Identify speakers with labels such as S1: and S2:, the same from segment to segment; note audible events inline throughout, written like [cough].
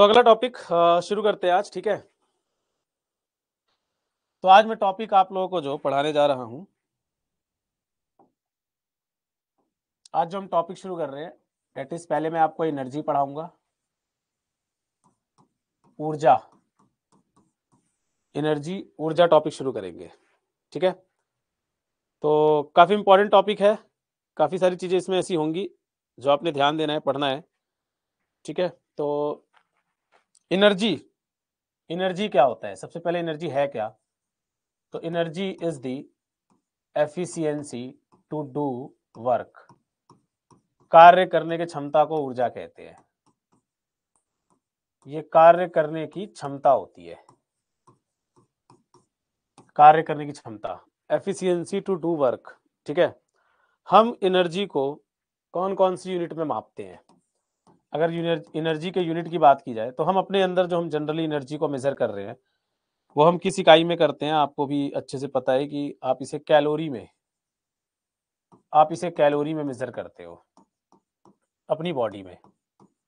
S1: तो अगला टॉपिक शुरू करते हैं आज ठीक है तो आज मैं टॉपिक आप लोगों को जो पढ़ाने जा रहा हूं आज जो हम टॉपिक शुरू कर रहे हैं डेट इज पहले मैं आपको एनर्जी पढ़ाऊंगा ऊर्जा एनर्जी ऊर्जा टॉपिक शुरू करेंगे ठीक है तो काफ़ी इंपॉर्टेंट टॉपिक है काफ़ी सारी चीज़ें इसमें ऐसी होंगी जो आपने ध्यान देना है पढ़ना है ठीक है तो एनर्जी एनर्जी क्या होता है सबसे पहले एनर्जी है क्या तो energy is the efficiency to do work कार्य करने की क्षमता को ऊर्जा कहते हैं ये कार्य करने की क्षमता होती है कार्य करने की क्षमता एफिशिएंसी टू डू वर्क ठीक है हम एनर्जी को कौन कौन सी यूनिट में मापते हैं अगर एनर्जी के यूनिट की बात की जाए तो हम अपने अंदर जो हम जनरली एनर्जी को मेज़र कर रहे हैं वो हम किस इकाई में करते हैं आपको भी अच्छे से पता है कि आप इसे कैलोरी में आप इसे कैलोरी में मेज़र करते हो अपनी बॉडी में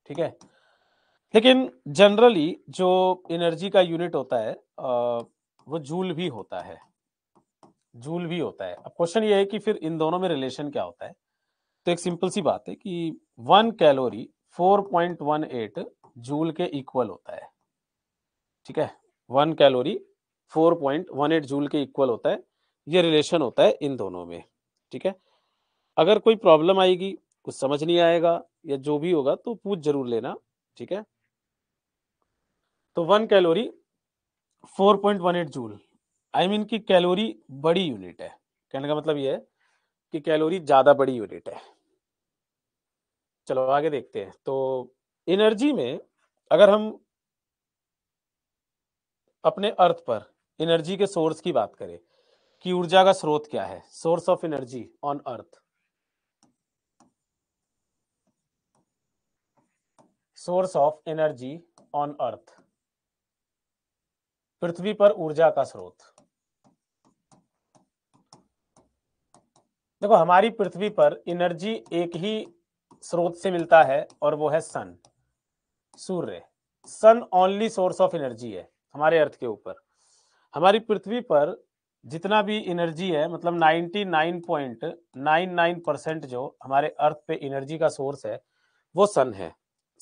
S1: ठीक है लेकिन जनरली जो एनर्जी का यूनिट होता है वो जूल भी होता है जूल भी होता है अब क्वेश्चन ये है कि फिर इन दोनों में रिलेशन क्या होता है तो एक सिंपल सी बात है कि वन कैलोरी 4.18 जूल के इक्वल होता है ठीक है वन कैलोरी 4.18 जूल के इक्वल होता है ये रिलेशन होता है इन दोनों में ठीक है अगर कोई प्रॉब्लम आएगी कुछ समझ नहीं आएगा या जो भी होगा तो पूछ जरूर लेना ठीक है तो one calorie 4.18 joule I I mean mean की कैलोरी बड़ी यूनिट है कहने का मतलब यह है कि कैलोरी ज़्यादा बड़ी यूनिट है चलो आगे देखते हैं तो एनर्जी में अगर हम अपने अर्थ पर एनर्जी के सोर्स की बात करें कि ऊर्जा का स्रोत क्या है source of energy on earth source of energy on earth पृथ्वी पर ऊर्जा का स्रोत देखो हमारी पृथ्वी पर एनर्जी एक ही स्रोत से मिलता है और वो है सन सूर्य sun only source of energy है हमारे अर्थ के ऊपर हमारी पृथ्वी पर जितना भी एनर्जी है मतलब 99.99 परसेंट जो हमारे अर्थ पे एनर्जी का सोर्स है वो सन है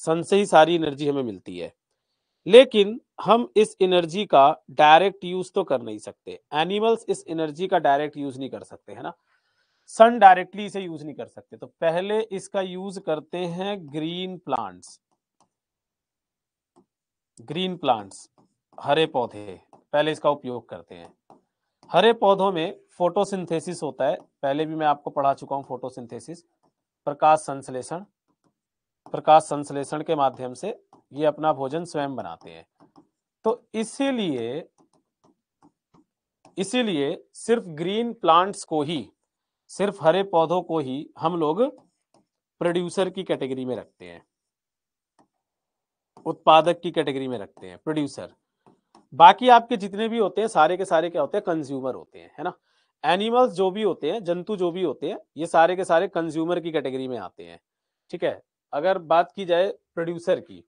S1: सन से ही सारी एनर्जी हमें मिलती है लेकिन हम इस एनर्जी का डायरेक्ट यूज तो कर नहीं सकते एनिमल्स इस एनर्जी का डायरेक्ट यूज नहीं कर सकते है ना सन डायरेक्टली इसे यूज नहीं कर सकते तो पहले इसका यूज करते हैं ग्रीन प्लांट्स ग्रीन प्लांट्स हरे पौधे पहले इसका उपयोग करते हैं हरे पौधों में फोटोसिंथेसिस होता है पहले भी मैं आपको पढ़ा चुका हूं फोटोसिंथेसिस प्रकाश संश्लेषण प्रकाश संश्लेषण के माध्यम से ये अपना भोजन स्वयं बनाते हैं तो इसीलिए इसीलिए सिर्फ ग्रीन प्लांट्स को ही सिर्फ हरे पौधों को ही हम लोग प्रोड्यूसर की कैटेगरी में रखते हैं उत्पादक की कैटेगरी में रखते हैं प्रोड्यूसर बाकी आपके जितने भी होते हैं सारे के सारे क्या होते हैं कंज्यूमर होते हैं है ना एनिमल्स जो भी होते हैं जंतु जो भी होते हैं ये सारे के सारे कंज्यूमर की कैटेगरी में आते हैं ठीक है अगर बात की जाए प्रोड्यूसर की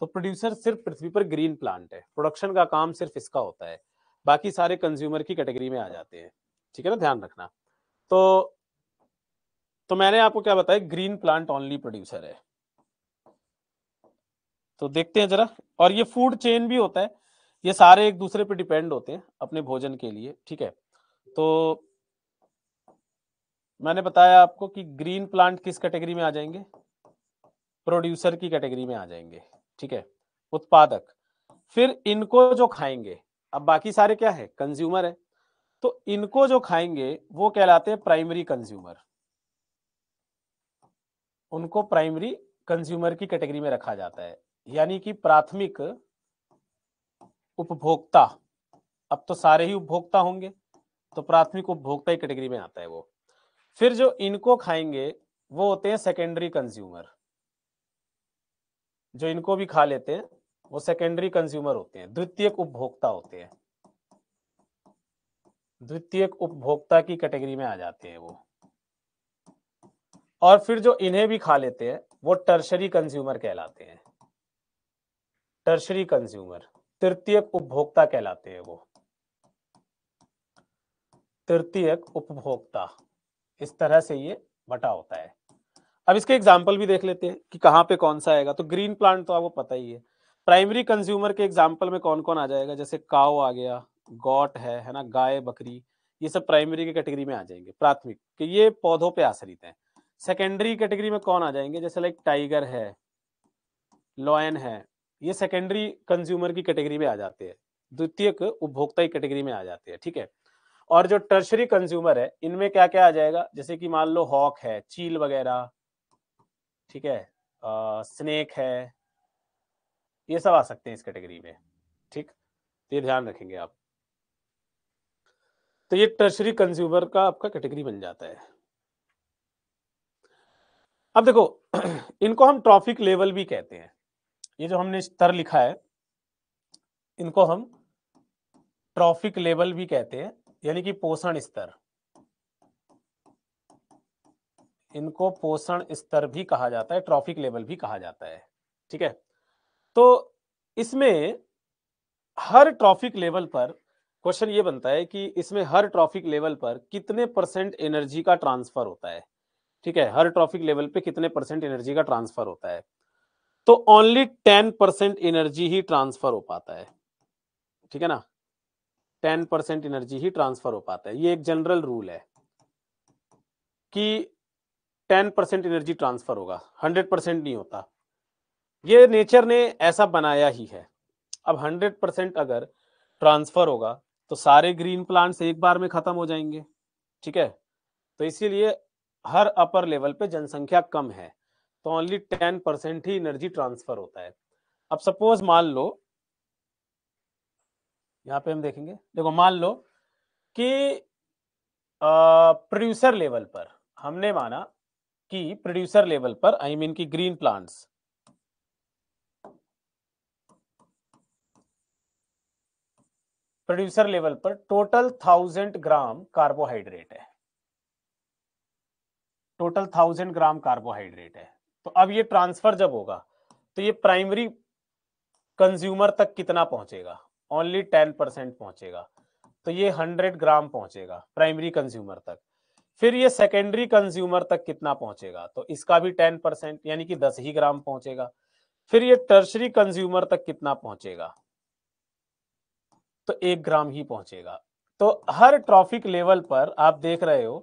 S1: तो प्रोड्यूसर सिर्फ पृथ्वी पर ग्रीन प्लांट है प्रोडक्शन का काम सिर्फ इसका होता है बाकी सारे कंज्यूमर की कैटेगरी में आ जाते हैं ठीक है ना ध्यान रखना तो तो मैंने आपको क्या बताया ग्रीन प्लांट ओनली प्रोड्यूसर है तो देखते हैं जरा और ये फूड चेन भी होता है ये सारे एक दूसरे पे डिपेंड होते हैं अपने भोजन के लिए ठीक है तो मैंने बताया आपको कि ग्रीन प्लांट किस कैटेगरी में आ जाएंगे प्रोड्यूसर की कैटेगरी में आ जाएंगे ठीक है उत्पादक फिर इनको जो खाएंगे अब बाकी सारे क्या है कंज्यूमर है तो इनको जो खाएंगे वो कहलाते हैं प्राइमरी कंज्यूमर उनको प्राइमरी कंज्यूमर की कैटेगरी में रखा जाता है यानी कि प्राथमिक उपभोक्ता अब तो सारे ही उपभोक्ता होंगे तो प्राथमिक उपभोक्ता ही कैटेगरी में आता है वो फिर जो इनको खाएंगे वो होते हैं सेकेंडरी कंज्यूमर जो इनको भी खा लेते हैं वो सेकेंडरी कंज्यूमर होते हैं द्वितीय उपभोक्ता होते हैं द्वितीयक उपभोक्ता की कैटेगरी में आ जाते हैं वो और फिर जो इन्हें भी खा लेते हैं वो टर्शरी कंज्यूमर कहलाते हैं टर्शरी कंज्यूमर तृतीय उपभोक्ता कहलाते हैं वो तृतीय उपभोक्ता इस तरह से ये बटा होता है अब इसके एग्जाम्पल भी देख लेते हैं कि कहां पे कौन सा आएगा तो ग्रीन प्लांट तो आपको पता ही है प्राइमरी कंज्यूमर के एग्जाम्पल में कौन कौन आ जाएगा जैसे काओ आ गया गॉट है है ना गाय बकरी ये सब प्राइमरी की कैटेगरी में आ जाएंगे प्राथमिक कि ये पौधों पे आश्रित हैं सेकेंडरी कैटेगरी में कौन आ जाएंगे जैसे लाइक टाइगर है लॉयन है ये सेकेंडरी कंज्यूमर की कैटेगरी में आ जाते हैं द्वितीय उपभोक्ता की कैटेगरी में आ जाते हैं ठीक है और जो टर्शरी कंज्यूमर है इनमें क्या क्या आ जाएगा जैसे कि मान लो हॉक है चील वगैरह ठीक है स्नेक है ये सब आ सकते हैं इस कैटेगरी में ठीक तो ये ध्यान रखेंगे आप तो ये टर्शरी कंज्यूमर का आपका कैटेगरी बन जाता है अब देखो [clears throat] इनको हम ट्रॉफिक लेवल भी कहते हैं ये जो हमने स्तर लिखा है इनको हम ट्रॉफिक लेवल भी कहते हैं यानी कि पोषण स्तर इनको पोषण स्तर भी कहा जाता है ट्रॉफिक लेवल भी कहा जाता है ठीक है तो इसमें हर ट्रॉफिक लेवल पर क्वेश्चन ये बनता है कि इसमें हर ट्रॉफिक लेवल पर कितने परसेंट एनर्जी का ट्रांसफर होता है ठीक है हर ट्रॉफिक लेवल पे कितने परसेंट एनर्जी का ट्रांसफर होता है तो ओनली टेन परसेंट एनर्जी ही ट्रांसफर हो पाता है ठीक है ना टेन परसेंट एनर्जी ही ट्रांसफर हो पाता है ये एक जनरल रूल है कि टेन परसेंट एनर्जी ट्रांसफर होगा हंड्रेड परसेंट नहीं होता ये नेचर ने ऐसा बनाया ही है अब हंड्रेड परसेंट अगर ट्रांसफर होगा तो सारे ग्रीन प्लांट्स एक बार में खत्म हो जाएंगे ठीक है तो इसीलिए हर अपर लेवल पे जनसंख्या कम है तो ओनली टेन परसेंट ही एनर्जी ट्रांसफर होता है अब सपोज मान लो यहाँ पे हम देखेंगे देखो मान लो कि प्रोड्यूसर लेवल पर हमने माना कि प्रोड्यूसर लेवल पर आई I मीन mean की ग्रीन प्लांट्स प्रोड्यूसर लेवल पर टोटल थाउजेंड ग्राम कार्बोहाइड्रेट है टोटल थाउजेंड ग्राम कार्बोहाइड्रेट है तो अब ये ट्रांसफर जब होगा तो ये प्राइमरी कंज्यूमर तक कितना पहुंचेगा ओनली टेन परसेंट पहुंचेगा तो ये हंड्रेड ग्राम पहुंचेगा प्राइमरी कंज्यूमर तक फिर ये सेकेंडरी कंज्यूमर तक कितना पहुंचेगा तो इसका भी टेन परसेंट यानी कि दस ही ग्राम पहुंचेगा फिर ये टर्सरी कंज्यूमर तक कितना पहुंचेगा तो एक ग्राम ही पहुंचेगा तो हर ट्रॉफिक लेवल पर आप देख रहे हो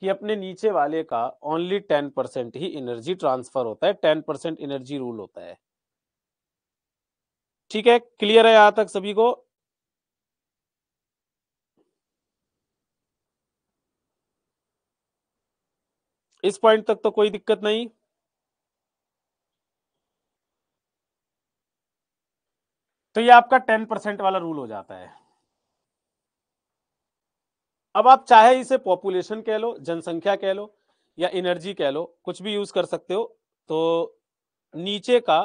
S1: कि अपने नीचे वाले का ओनली टेन परसेंट ही एनर्जी ट्रांसफर होता है टेन परसेंट एनर्जी रूल होता है ठीक है क्लियर है यहां तक सभी को इस पॉइंट तक तो कोई दिक्कत नहीं तो ये आपका टेन परसेंट वाला रूल हो जाता है अब आप चाहे इसे पॉपुलेशन कह लो जनसंख्या कह लो या एनर्जी कह लो कुछ भी यूज कर सकते हो तो नीचे का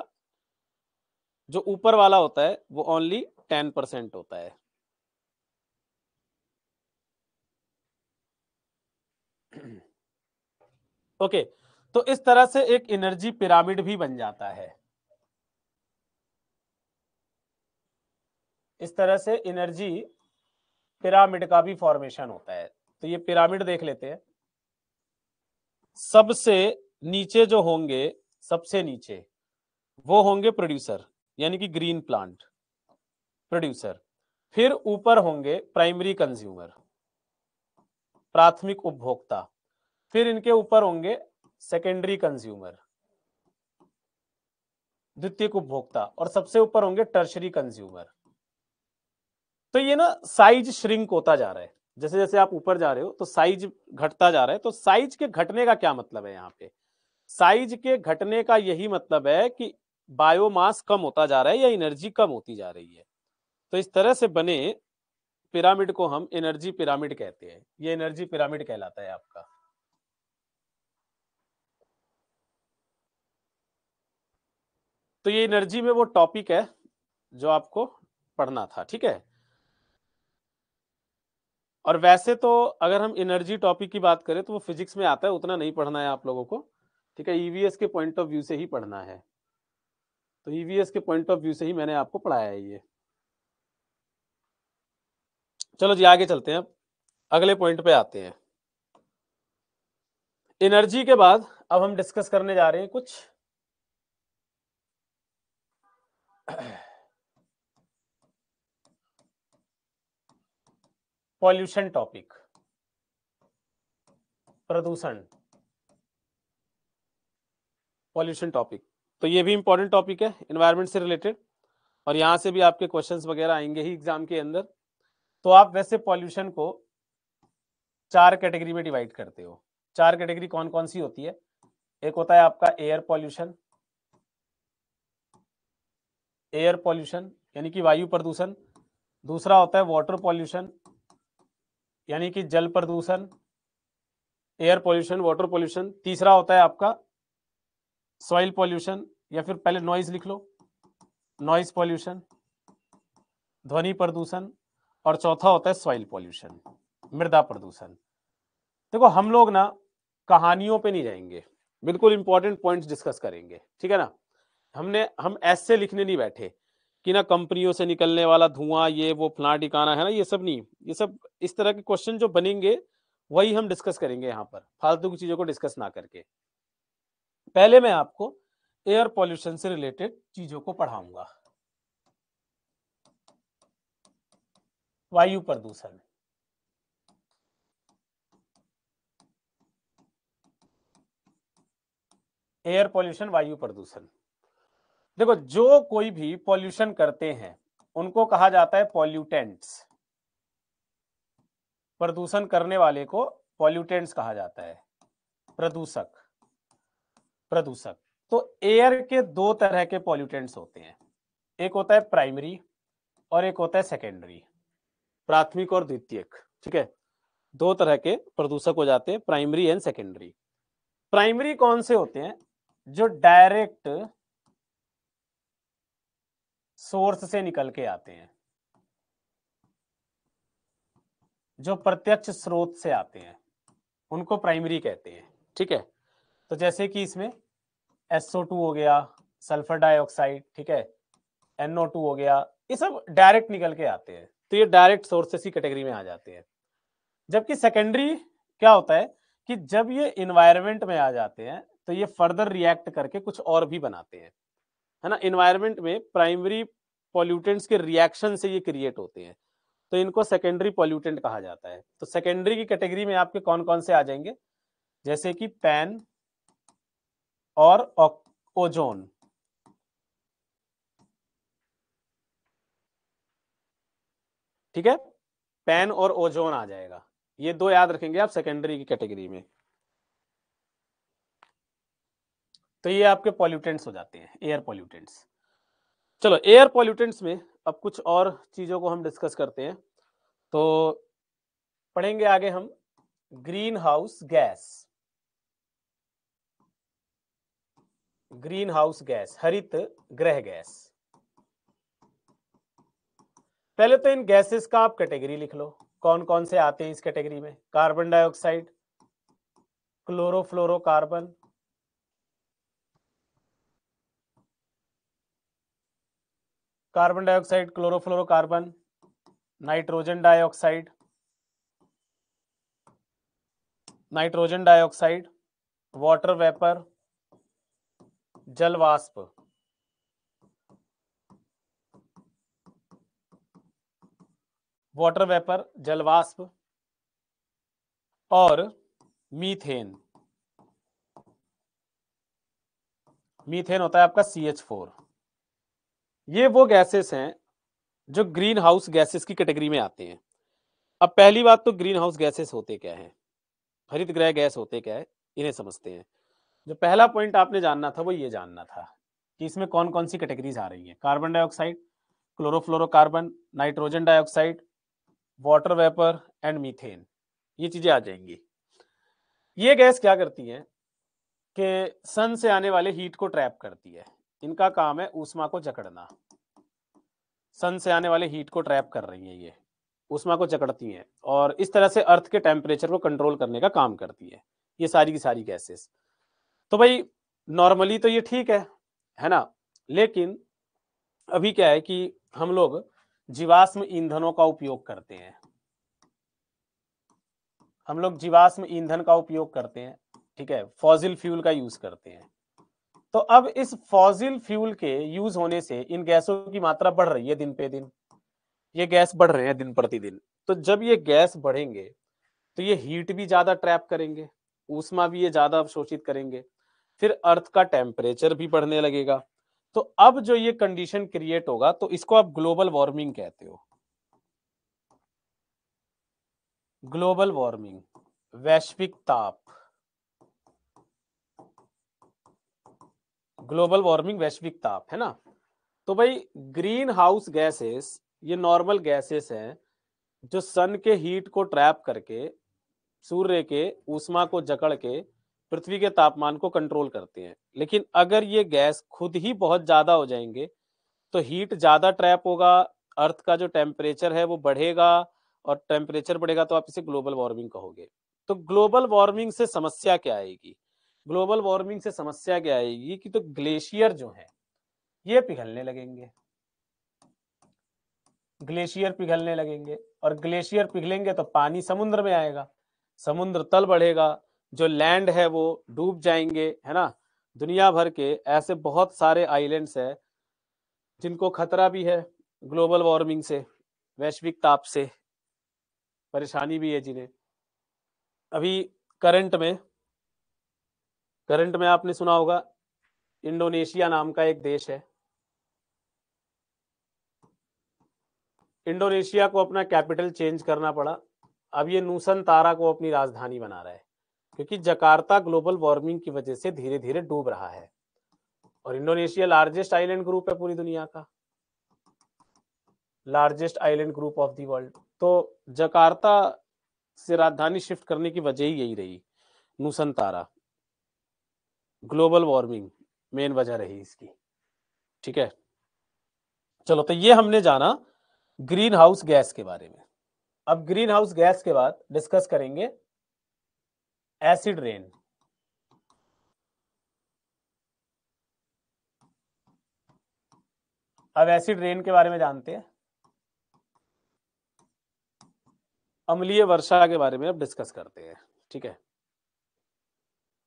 S1: जो ऊपर वाला होता है वो ओनली टेन परसेंट होता है ओके [clears throat] okay, तो इस तरह से एक एनर्जी पिरामिड भी बन जाता है इस तरह से एनर्जी पिरामिड का भी फॉर्मेशन होता है तो ये पिरामिड देख लेते हैं सबसे नीचे जो होंगे सबसे नीचे वो होंगे प्रोड्यूसर यानी कि ग्रीन प्लांट प्रोड्यूसर फिर ऊपर होंगे प्राइमरी कंज्यूमर प्राथमिक उपभोक्ता फिर इनके ऊपर होंगे सेकेंडरी कंज्यूमर द्वितीय उपभोक्ता और सबसे ऊपर होंगे टर्शरी कंज्यूमर तो ये ना साइज श्रिंक होता जा रहा है जैसे जैसे आप ऊपर जा रहे हो तो साइज घटता जा रहा है तो साइज के घटने का क्या मतलब है यहाँ पे साइज के घटने का यही मतलब है कि बायोमास कम होता जा रहा है या एनर्जी कम होती जा रही है तो इस तरह से बने पिरामिड को हम एनर्जी पिरामिड कहते हैं ये एनर्जी पिरामिड कहलाता है आपका तो ये एनर्जी में वो टॉपिक है जो आपको पढ़ना था ठीक है और वैसे तो अगर हम एनर्जी टॉपिक की बात करें तो वो फिजिक्स में आता है उतना नहीं पढ़ना है आप लोगों को ठीक है ईवीएस e के पॉइंट ऑफ व्यू से ही पढ़ना है तो ईवीएस e के पॉइंट ऑफ व्यू से ही मैंने आपको पढ़ाया है ये चलो जी आगे चलते हैं अगले पॉइंट पे आते हैं एनर्जी के बाद अब हम डिस्कस करने जा रहे हैं कुछ पॉल्यूशन टॉपिक प्रदूषण पॉल्यूशन टॉपिक तो ये भी इंपॉर्टेंट टॉपिक है इन्वायरमेंट से रिलेटेड और यहां से भी आपके क्वेश्चंस वगैरह आएंगे ही एग्जाम के अंदर तो आप वैसे पॉल्यूशन को चार कैटेगरी में डिवाइड करते हो चार कैटेगरी कौन कौन सी होती है एक होता है आपका एयर पॉल्यूशन एयर पॉल्यूशन यानी कि वायु प्रदूषण दूसरा होता है वाटर पॉल्यूशन यानी कि जल प्रदूषण एयर पॉल्यूशन वाटर पॉल्यूशन तीसरा होता है आपका सॉइल पॉल्यूशन या फिर पहले नॉइज लिख लो नॉइज पॉल्यूशन ध्वनि प्रदूषण और चौथा होता है सॉइल पॉल्यूशन मृदा प्रदूषण देखो हम लोग ना कहानियों पे नहीं जाएंगे बिल्कुल इंपॉर्टेंट पॉइंट्स डिस्कस करेंगे ठीक है ना हमने हम ऐसे लिखने नहीं बैठे कि ना कंपनियों से निकलने वाला धुआं ये वो फ्ला टिकाना है ना ये सब नहीं ये सब इस तरह के क्वेश्चन जो बनेंगे वही हम डिस्कस करेंगे यहाँ पर फालतू की चीजों को डिस्कस ना करके पहले मैं आपको एयर पॉल्यूशन से रिलेटेड चीजों को पढ़ाऊंगा वायु प्रदूषण एयर पॉल्यूशन वायु प्रदूषण देखो जो कोई भी पॉल्यूशन करते हैं उनको कहा जाता है पॉल्यूटेंट्स प्रदूषण करने वाले को पॉल्यूटेंट्स कहा जाता है प्रदूषक प्रदूषक तो एयर के दो तरह के पॉल्यूटेंट्स होते हैं एक होता है प्राइमरी और एक होता है सेकेंडरी प्राथमिक और द्वितीयक ठीक है दो तरह के प्रदूषक हो जाते हैं प्राइमरी एंड सेकेंडरी प्राइमरी कौन से होते हैं जो डायरेक्ट सोर्स से निकल के आते हैं जो प्रत्यक्ष स्रोत से आते हैं उनको प्राइमरी कहते हैं ठीक है तो जैसे कि इसमें SO2 हो गया सल्फर डाइऑक्साइड ठीक है NO2 हो गया ये सब डायरेक्ट निकल के आते हैं तो ये डायरेक्ट सोर्सेस की कैटेगरी में आ जाते हैं जबकि सेकेंडरी क्या होता है कि जब ये इन्वायरमेंट में आ जाते हैं तो ये फर्दर रिएक्ट करके कुछ और भी बनाते हैं है ना इन्वायरमेंट में प्राइमरी पॉल्यूटेंट्स के रिएक्शन से ये क्रिएट होते हैं तो इनको सेकेंडरी पॉल्यूटेंट कहा जाता है तो सेकेंडरी की कैटेगरी में आपके कौन कौन से आ जाएंगे जैसे कि पैन और ओजोन ठीक है पैन और ओजोन आ जाएगा ये दो याद रखेंगे आप सेकेंडरी की कैटेगरी में तो ये आपके पॉल्यूटेंट्स हो जाते हैं एयर पॉल्यूटेंट्स चलो एयर पॉल्यूटेंट्स में अब कुछ और चीज़ों को हम डिस्कस करते हैं तो पढ़ेंगे आगे हम green house gas green house gas हरित ग्रह गैस पहले तो इन गैसेस का आप कैटेगरी लिख लो कौन कौन से आते हैं इस कैटेगरी में carbon dioxide chlorofluorocarbon carbon dioxide chlorofluorocarbon nitrogen dioxide nitrogen dioxide water vapour जल वाष्प वाटर वेपर जलवाष्प और मीथेन मीथेन होता है आपका सी एच फोर ये वो गैसेस हैं जो ग्रीन हाउस गैसेस की कैटेगरी में आते हैं अब पहली बात तो ग्रीन हाउस गैसेस होते क्या है हरित ग्रह गैस होते क्या है इन्हें समझते हैं जो पहला पॉइंट आपने जानना था वो ये जानना था कि इसमें कौन कौन सी कैटेगरीज आ रही है carbon dioxide chlorofluorocarbon nitrogen dioxide water vapour and methane ये चीजें आ जाएंगी ये गैस क्या करती है कि सन से आने वाले हीट को ट्रैप करती है इनका काम है ऊष्मा को जकड़ना सन से आने वाले हीट को ट्रैप कर रही है ये उष्मा को जकड़ती है और इस तरह से अर्थ के टेम्परेचर को कंट्रोल करने का काम करती है ये सारी की सारी गैसेस तो भाई नॉर्मली तो ये ठीक है है ना लेकिन अभी क्या है कि हम लोग जीवाश्म ईंधनों का उपयोग करते हैं हम लोग जीवाश्म ईंधन का उपयोग करते हैं ठीक है फॉजिल फ्यूल का यूज करते हैं तो अब इस फॉजिल फ्यूल के यूज होने से इन गैसों की मात्रा बढ़ रही है दिन पे दिन ये गैस बढ़ रहे हैं दिन प्रतिदिन तो जब ये गैस बढ़ेंगे तो ये हीट भी ज्यादा ट्रैप करेंगे ऊष्मा भी ये ज्यादा अवशोषित करेंगे फिर अर्थ का टेम्परेचर भी बढ़ने लगेगा तो अब जो ये कंडीशन क्रिएट होगा तो इसको आप ग्लोबल वार्मिंग कहते हो ग्लोबल वार्मिंग वैश्विक ताप ग्लोबल वार्मिंग वैश्विक ताप है ना तो भाई ग्रीन हाउस गैसेस ये नॉर्मल गैसेस हैं जो सन के हीट को ट्रैप करके सूर्य के ऊष्मा को जकड़ के पृथ्वी के तापमान को कंट्रोल करते हैं लेकिन अगर ये गैस खुद ही बहुत ज्यादा हो जाएंगे तो हीट ज्यादा ट्रैप होगा अर्थ का जो टेम्परेचर है वो बढ़ेगा और टेम्परेचर बढ़ेगा तो आप इसे ग्लोबल वार्मिंग कहोगे तो ग्लोबल वार्मिंग से समस्या क्या आएगी ग्लोबल वार्मिंग से समस्या क्या आएगी कि तो ग्लेशियर जो है ये पिघलने लगेंगे ग्लेशियर पिघलने लगेंगे और ग्लेशियर पिघलेंगे तो पानी समुद्र में आएगा समुद्र तल बढ़ेगा जो लैंड है वो डूब जाएंगे है ना दुनिया भर के ऐसे बहुत सारे आइलैंड्स है जिनको खतरा भी है ग्लोबल वार्मिंग से वैश्विक ताप से परेशानी भी है जिन्हें अभी करंट में करंट में आपने सुना होगा इंडोनेशिया नाम का एक देश है इंडोनेशिया को अपना कैपिटल चेंज करना पड़ा अब ये नूसन तारा को अपनी राजधानी बना रहा है क्योंकि जकार्ता ग्लोबल वार्मिंग की वजह से धीरे धीरे डूब रहा है और इंडोनेशिया लार्जेस्ट आइलैंड ग्रुप है पूरी दुनिया का largest island group of the world तो जकार्ता से राजधानी शिफ्ट करने की वजह ही यही रही Nusantara global warming main वजह रही इसकी ठीक है चलो तो ये हमने जाना ग्रीन हाउस गैस के बारे में अब ग्रीन हाउस गैस के बाद डिस्कस करेंगे एसिड रेन अब एसिड रेन के बारे में जानते हैं अम्लीय वर्षा के बारे में अब डिस्कस करते हैं ठीक है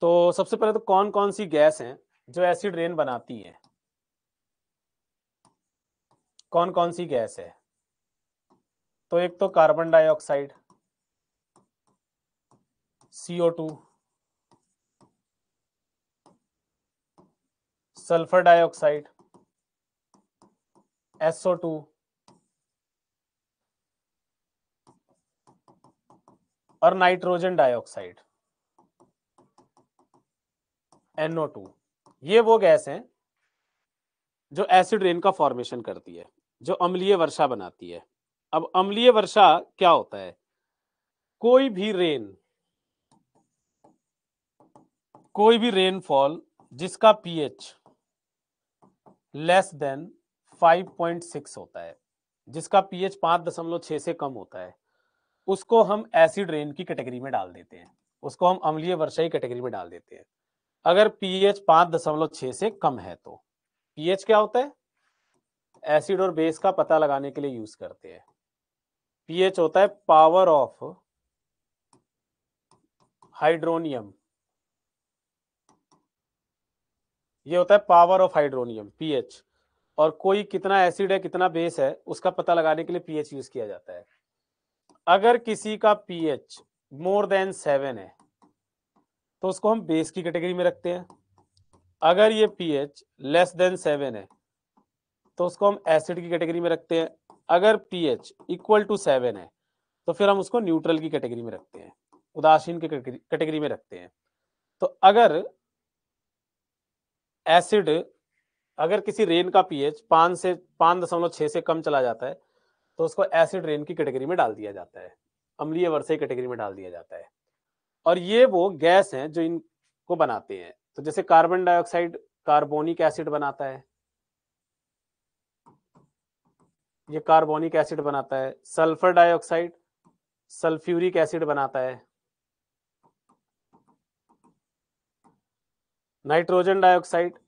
S1: तो सबसे पहले तो कौन कौन सी गैस है जो एसिड रेन बनाती है कौन कौन सी गैस है तो एक तो carbon dioxide CO two sulphur dioxide SO two और नाइट्रोजन डाइऑक्साइड NO2 ये वो गैस है जो एसिड रेन का फॉर्मेशन करती है जो अम्लीय वर्षा बनाती है अब अम्लीय वर्षा क्या होता है कोई भी रेन कोई भी रेनफॉल जिसका पीएच लेस देन 5.6 होता है जिसका पीएच 5.6 से कम होता है उसको हम एसिड रेन की कैटेगरी में डाल देते हैं उसको हम अम्लीय वर्षा की कैटेगरी में डाल देते हैं अगर पीएच पांच दशमलव छह से कम है तो पीएच क्या होता है एसिड और बेस का पता लगाने के लिए यूज करते हैं पीएच होता है पावर ऑफ हाइड्रोनियम ये होता है पावर ऑफ हाइड्रोनियम पीएच और कोई कितना एसिड है कितना बेस है उसका पता लगाने के लिए पीएच यूज किया जाता है अगर किसी का पीएच मोर देन सेवन है तो उसको हम बेस की कैटेगरी में रखते हैं अगर ये पीएच लेस देन सेवन है तो उसको हम एसिड की कैटेगरी में रखते हैं अगर पीएच इक्वल टू सेवन है तो फिर हम उसको न्यूट्रल की कैटेगरी में रखते हैं उदासीन की कैटेगरी में रखते हैं तो अगर एसिड अगर किसी रेन का पीएच पाँच से पाँच दशमलव छः से कम चला जाता है तो उसको एसिड रेन की कैटेगरी में डाल दिया जाता है अम्लीय वर्षा की कैटेगरी में डाल दिया जाता है और ये वो गैस हैं जो इनको बनाते हैं तो जैसे कार्बन डाइऑक्साइड कार्बोनिक एसिड बनाता है ये कार्बोनिक एसिड बनाता है सल्फर डाइऑक्साइड सल्फ्यूरिक एसिड बनाता है नाइट्रोजन डाइऑक्साइड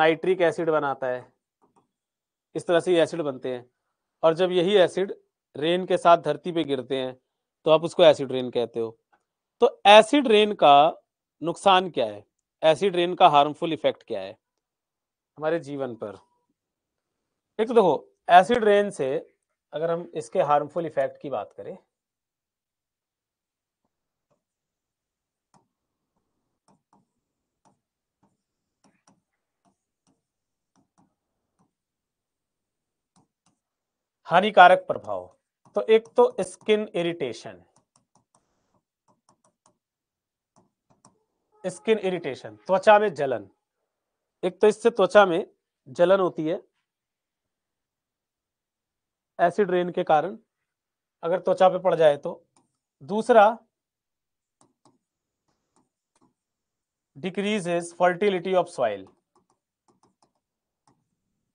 S1: नाइट्रिक एसिड बनाता है इस तरह से ये एसिड बनते हैं और जब यही एसिड रेन के साथ धरती पे गिरते हैं तो आप उसको एसिड रेन कहते हो तो एसिड रेन का नुकसान क्या है एसिड रेन का हार्मफुल इफेक्ट क्या है हमारे जीवन पर एक तो देखो एसिड रेन से अगर हम इसके हार्मफुल इफेक्ट की बात करें हानिकारक प्रभाव तो एक तो स्किन इरिटेशन स्किन इरिटेशन त्वचा में जलन एक तो इससे त्वचा में जलन होती है एसिड रेन के कारण अगर त्वचा पे पड़ जाए तो दूसरा decreases fertility of soil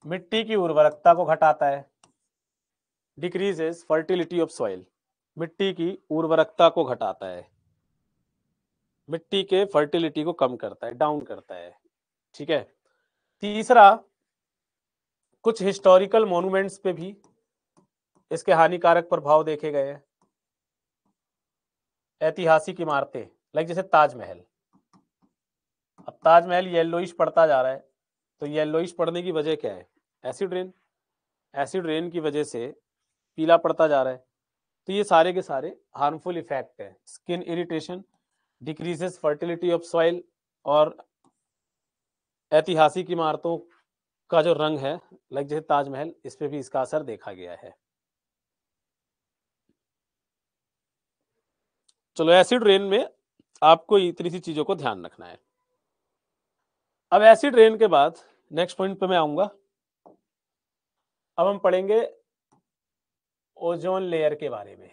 S1: मिट्टी की उर्वरकता को घटाता है डिक्रीजेज फर्टिलिटी ऑफ सॉइल मिट्टी की उर्वरकता को घटाता है मिट्टी के फर्टिलिटी को कम करता है डाउन करता है ठीक है तीसरा कुछ हिस्टोरिकल मोन्यूमेंट्स पे भी इसके हानिकारक प्रभाव देखे गए हैं ऐतिहासिक इमारतें लाइक जैसे ताजमहल अब ताजमहल येल्लोइश पड़ता जा रहा है तो येल्लोइश पड़ने की वजह क्या है एसिड रेन एसिड रेन की वजह से पीला पड़ता जा रहा है तो ये सारे के सारे हार्मफुल इफेक्ट है skin irritation decreases fertility of soil और ऐतिहासिक इमारतों का जो रंग है लाइक जैसे ताजमहल इस पर भी इसका असर देखा गया है चलो एसिड रेन में आपको इतनी सी चीजों को ध्यान रखना है अब एसिड रेन के बाद नेक्स्ट पॉइंट पे मैं आऊंगा अब हम पढ़ेंगे ओजोन लेयर के बारे में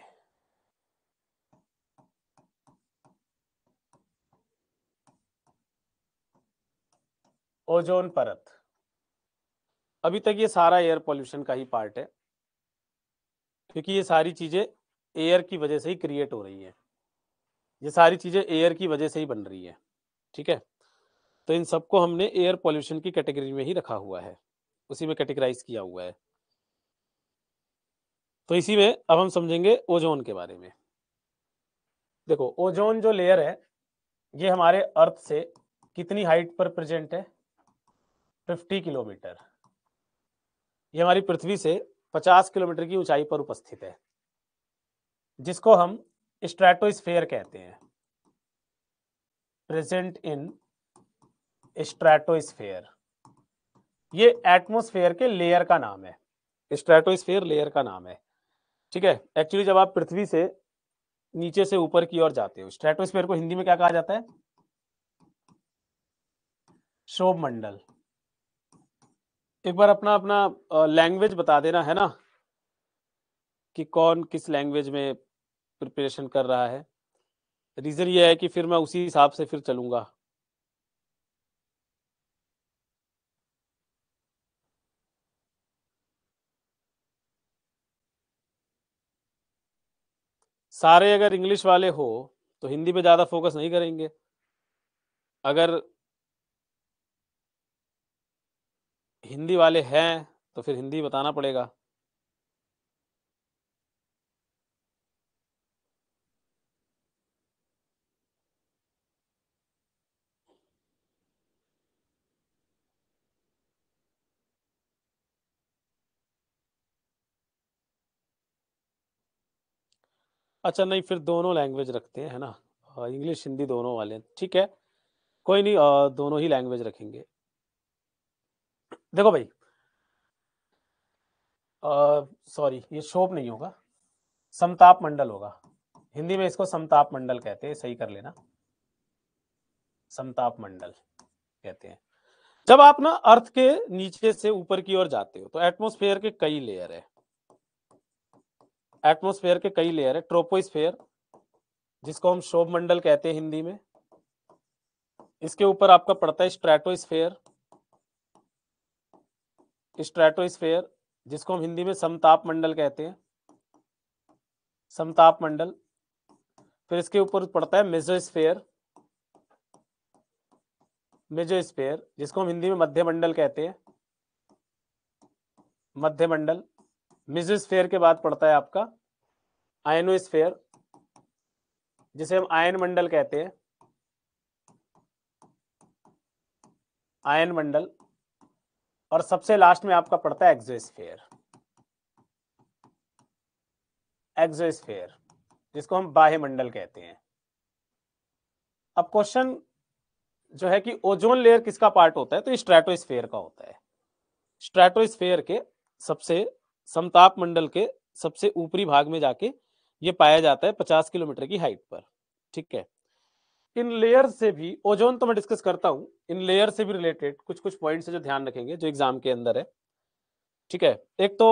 S1: ओजोन परत अभी तक ये सारा एयर पॉल्यूशन का ही पार्ट है क्योंकि ये सारी चीजें एयर की वजह से ही क्रिएट हो रही है ये सारी चीजें एयर की वजह से ही बन रही है ठीक है तो इन सबको हमने एयर पॉल्यूशन की कैटेगरी में ही रखा हुआ है उसी में कैटेगराइज किया हुआ है तो इसी में अब हम समझेंगे ओजोन के बारे में देखो ओजोन जो लेयर है ये हमारे अर्थ से कितनी हाइट पर प्रेजेंट है 50 किलोमीटर ये हमारी पृथ्वी से 50 किलोमीटर की ऊंचाई पर उपस्थित है जिसको हम स्ट्रेटोस्फेयर कहते हैं प्रेजेंट इन स्ट्रेटोस्फेयर ये एटमोस्फेयर के लेयर का नाम है स्ट्रेटोस्फेयर लेयर का नाम है ठीक है एक्चुअली जब आप पृथ्वी से नीचे से ऊपर की ओर जाते हो स्ट्रेटोस्फेयर को हिंदी में क्या कहा जाता है शोभ मंडल एक बार अपना अपना लैंग्वेज बता देना है ना कि कौन किस लैंग्वेज में प्रिपरेशन कर रहा है रीज़न ये है कि फिर मैं उसी हिसाब से फिर चलूंगा सारे अगर इंग्लिश वाले हो तो हिंदी पे ज़्यादा फोकस नहीं करेंगे अगर हिंदी वाले हैं तो फिर हिंदी बताना पड़ेगा अच्छा नहीं फिर दोनों लैंग्वेज रखते हैं है ना इंग्लिश हिंदी दोनों वाले ठीक है कोई नहीं आ, दोनों ही लैंग्वेज रखेंगे देखो भाई सॉरी ये शोभ नहीं होगा समताप मंडल होगा हिंदी में इसको समताप मंडल कहते हैं सही कर लेना समताप मंडल कहते हैं जब आप ना अर्थ के नीचे से ऊपर की ओर जाते हो तो एटमोस्फेयर के कई लेयर है एटमोस्फेयर के कई लेयर है ट्रोपोस्फेयर जिसको हम शोभ मंडल कहते हैं हिंदी में इसके ऊपर आपका पड़ता है स्ट्रेटोस्फेयर स्ट्रेटोस्फेयर जिसको हम हिंदी में समताप मंडल कहते हैं समताप मंडल फिर इसके ऊपर पड़ता है मेजोस्फेयर मेजोस्फेयर जिसको हम हिंदी में मध्यमंडल कहते हैं मध्यमंडल मंडल फेयर के बाद पड़ता है आपका आयनोस्फेयर जिसे हम आयन मंडल कहते हैं आयन मंडल और सबसे लास्ट में आपका पड़ता है एक्सोस्फेयर एक्सोस्फेयर जिसको हम बाह्य मंडल कहते हैं अब क्वेश्चन जो है कि ओजोन लेयर किसका पार्ट होता है तो स्ट्रेटोस्फेयर का होता है स्ट्रेटोस्फेयर के सबसे समताप मंडल के सबसे ऊपरी भाग में जाके ये पाया जाता है पचास किलोमीटर की हाइट पर ठीक है इन लेयर से भी ओजोन तो मैं डिस्कस करता हूं इन लेयर से भी रिलेटेड कुछ कुछ पॉइंट्स है जो ध्यान रखेंगे जो एग्जाम के अंदर है ठीक है एक तो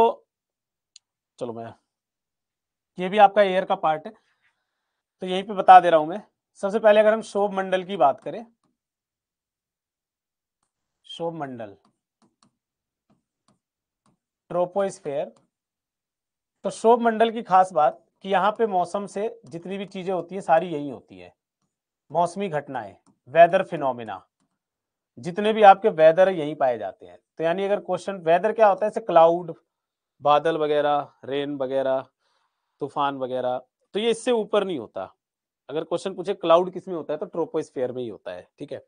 S1: चलो मैं ये भी आपका एयर का पार्ट है तो यहीं पे बता दे रहा हूं मैं सबसे पहले अगर हम शोभ मंडल की बात करें शोभ मंडल ट्रोपोस्फेयर तो शोभ मंडल की खास बात कि यहाँ पे मौसम से जितनी भी चीजें होती हैं सारी यही होती है मौसमी घटनाएं वेदर फिनोमिना जितने भी आपके वेदर यही पाए जाते हैं तो यानी अगर क्वेश्चन वेदर क्या होता है जैसे क्लाउड बादल वगैरह रेन वगैरह तूफान वगैरह तो ये इससे ऊपर नहीं होता अगर क्वेश्चन पूछे क्लाउड किस में होता है तो ट्रोपोस्फेयर में ही होता है ठीक है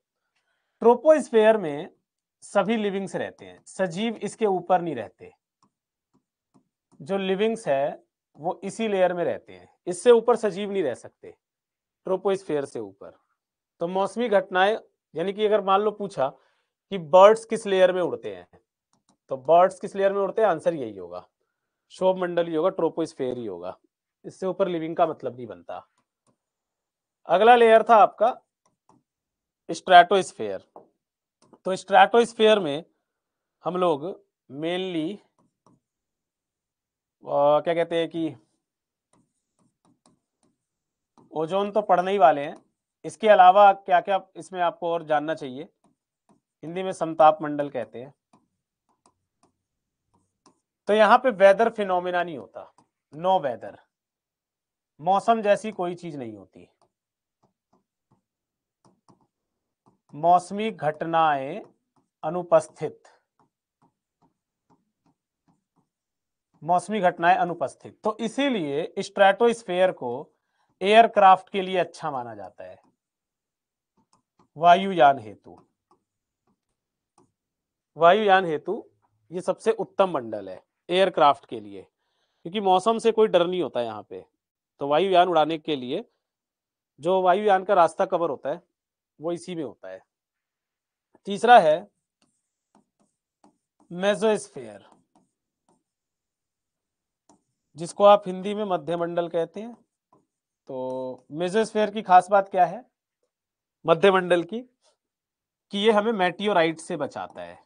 S1: ट्रोपोस्फेयर में सभी लिविंग्स रहते हैं सजीव इसके ऊपर नहीं रहते जो लिविंग्स है वो इसी लेयर में रहते हैं इससे ऊपर सजीव नहीं रह सकते ट्रोपोस्फेयर से ऊपर तो मौसमी घटनाएं यानी कि अगर मान लो पूछा कि बर्ड्स किस लेयर में उड़ते हैं तो बर्ड्स किस लेयर में उड़ते हैं आंसर यही होगा शोभ मंडल ही होगा ट्रोपोस्फेयर ही होगा इससे ऊपर लिविंग का मतलब नहीं बनता अगला लेयर था आपका स्ट्रेटोस्फेयर तो स्ट्रैटोस्फेयर में हम लोग मेनली क्या कहते हैं कि ओजोन तो पढ़ने ही वाले हैं इसके अलावा क्या क्या इसमें आपको और जानना चाहिए हिंदी में समताप मंडल कहते हैं तो यहां पे वेदर फिनोमिना नहीं होता नो वेदर मौसम जैसी कोई चीज नहीं होती मौसमी घटनाएं अनुपस्थित मौसमी घटनाएं अनुपस्थित तो इसीलिए स्ट्रेटोस्फेयर को एयरक्राफ्ट के लिए अच्छा माना जाता है वायुयान हेतु वायुयान हेतु ये सबसे उत्तम मंडल है एयरक्राफ्ट के लिए क्योंकि मौसम से कोई डर नहीं होता यहाँ पे तो वायुयान उड़ाने के लिए जो वायुयान का रास्ता कवर होता है वो इसी में होता है तीसरा है मेजोस्फेयर जिसको आप हिंदी में मध्यमंडल कहते हैं तो मेजोस्फेयर की खास बात क्या है मध्यमंडल की कि ये हमें मेटियोराइट से बचाता है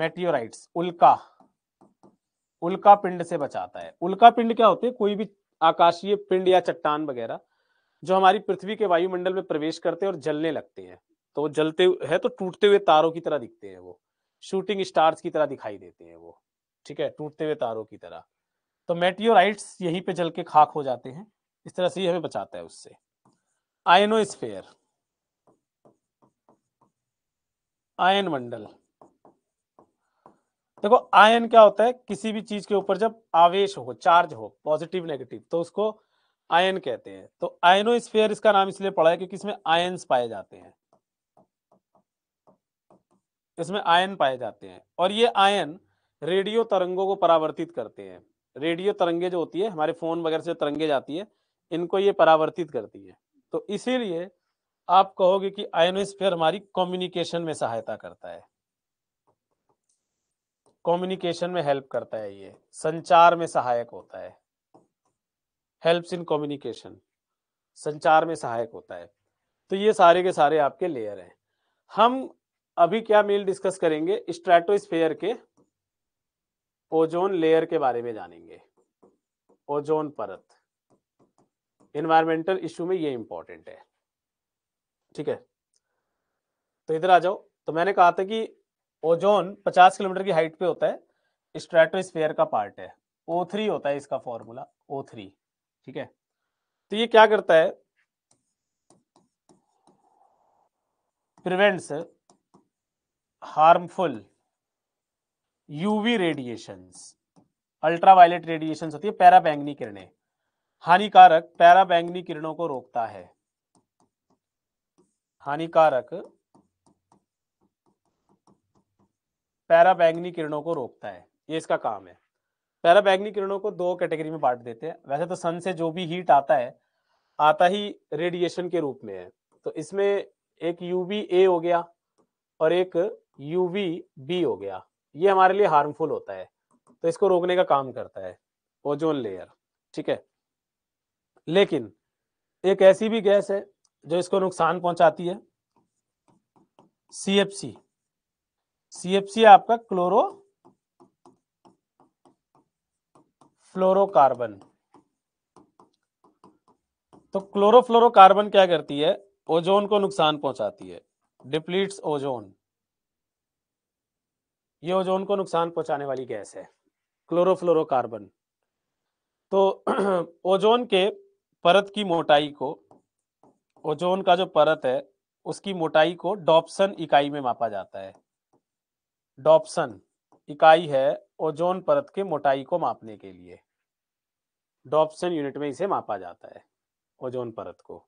S1: मेटियोराइट्स उल्का उल्का पिंड से बचाता है उल्का पिंड क्या होते हैं कोई भी आकाशीय पिंड या चट्टान वगैरह जो हमारी पृथ्वी के वायुमंडल में प्रवेश करते हैं और जलने लगते हैं तो जलते है तो टूटते हुए तारों की तरह दिखते हैं वो शूटिंग स्टार्स की तरह दिखाई देते हैं वो ठीक है टूटते हुए तारों की तरह तो मेटियोराइट्स यहीं पे जल के खाक हो जाते हैं इस तरह से ये हमें बचाता है उससे आयनोस्फेयर आयन मंडल देखो आयन क्या होता है किसी भी चीज के ऊपर जब आवेश हो चार्ज हो पॉजिटिव नेगेटिव तो उसको आयन कहते हैं तो आयनोस्फेयर इसका नाम इसलिए पड़ा है क्योंकि इसमें आयन पाए जाते हैं इसमें आयन पाए जाते हैं और ये आयन रेडियो तरंगों को परावर्तित करते हैं रेडियो तरंगे जो होती है हमारे फोन वगैरह से तरंगे जाती है इनको ये परावर्तित करती है तो इसीलिए आप कहोगे कि आयोनोस्फेयर हमारी कम्युनिकेशन में सहायता करता है कम्युनिकेशन में हेल्प करता है ये संचार में सहायक होता है हेल्प्स इन कम्युनिकेशन संचार में सहायक होता है तो ये सारे के सारे आपके लेयर हैं हम अभी क्या मेल डिस्कस करेंगे स्ट्रेटोस्फेयर के ओजोन लेयर के बारे में जानेंगे ओजोन परत इन्वायरमेंटल इश्यू में ये इंपॉर्टेंट है ठीक है तो इधर आ जाओ तो मैंने कहा था कि ओजोन 50 किलोमीटर की हाइट पे होता है स्ट्रेटोस्फेयर का पार्ट है ओ थ्री होता है इसका फॉर्मूला ओ थ्री ठीक है तो ये क्या करता है prevents harmful UV radiations ultraviolet radiation होती है पैराबैंगनी किरणें हानिकारक पैराबैंगनी किरणों को रोकता है हानिकारक पैराबैंगनी किरणों को रोकता है ये इसका काम है पैराबैंगनी किरणों को दो कैटेगरी में बांट देते हैं वैसे तो सन से जो भी हीट आता है आता ही रेडिएशन के रूप में है तो इसमें एक यूवी ए हो गया और एक यूवी बी हो गया ये हमारे लिए हार्मफुल होता है तो इसको रोकने का काम करता है ओजोन लेयर ठीक है लेकिन एक ऐसी भी गैस है जो इसको नुकसान पहुंचाती है सीएफसी सीएफसी आपका क्लोरो फ्लोरोकार्बन तो क्लोरोफ्लोरोकार्बन क्या करती है ओजोन को नुकसान पहुंचाती है डिप्लीट्स ओजोन ये ओजोन को नुकसान पहुंचाने वाली गैस है क्लोरोफ्लोरोकार्बन तो [clears throat] ओजोन के परत की मोटाई को ओजोन का जो परत है उसकी मोटाई को डॉप्सन इकाई में मापा जाता है डॉप्सन इकाई है ओजोन परत के मोटाई को मापने के लिए डॉप्सन यूनिट में इसे मापा जाता है ओजोन परत को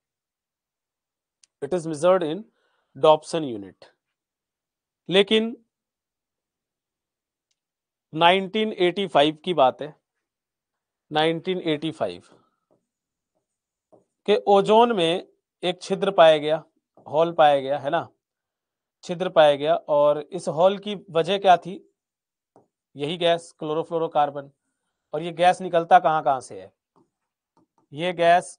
S1: it is measured in Dobson unit लेकिन 1985 की बात है 1985 के ओजोन में एक छिद्र पाया गया हॉल पाया गया है ना छिद्र पाया गया और इस हॉल की वजह क्या थी यही गैस क्लोरोफ्लोरोकार्बन और ये गैस निकलता कहाँ कहां से है ये गैस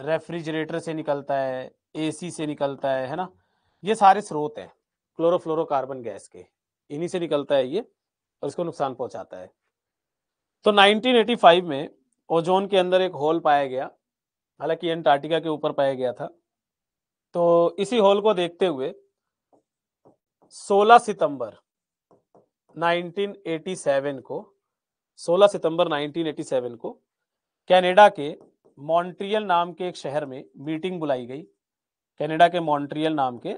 S1: रेफ्रिजरेटर से निकलता है एसी से निकलता है है ना ये सारे स्रोत हैं क्लोरोफ्लोरोकार्बन गैस के इन्हीं से निकलता है ये और इसको नुकसान पहुंचाता है तो 1985 में ओजोन के अंदर एक होल पाया गया हालांकि एंटार्क्टिका के ऊपर पाया गया था तो इसी होल को देखते हुए 16 सितंबर 1987 को 16 सितंबर 1987 को कनाडा के मॉन्ट्रियल नाम के एक शहर में मीटिंग बुलाई गई कनाडा के मॉन्ट्रियल नाम के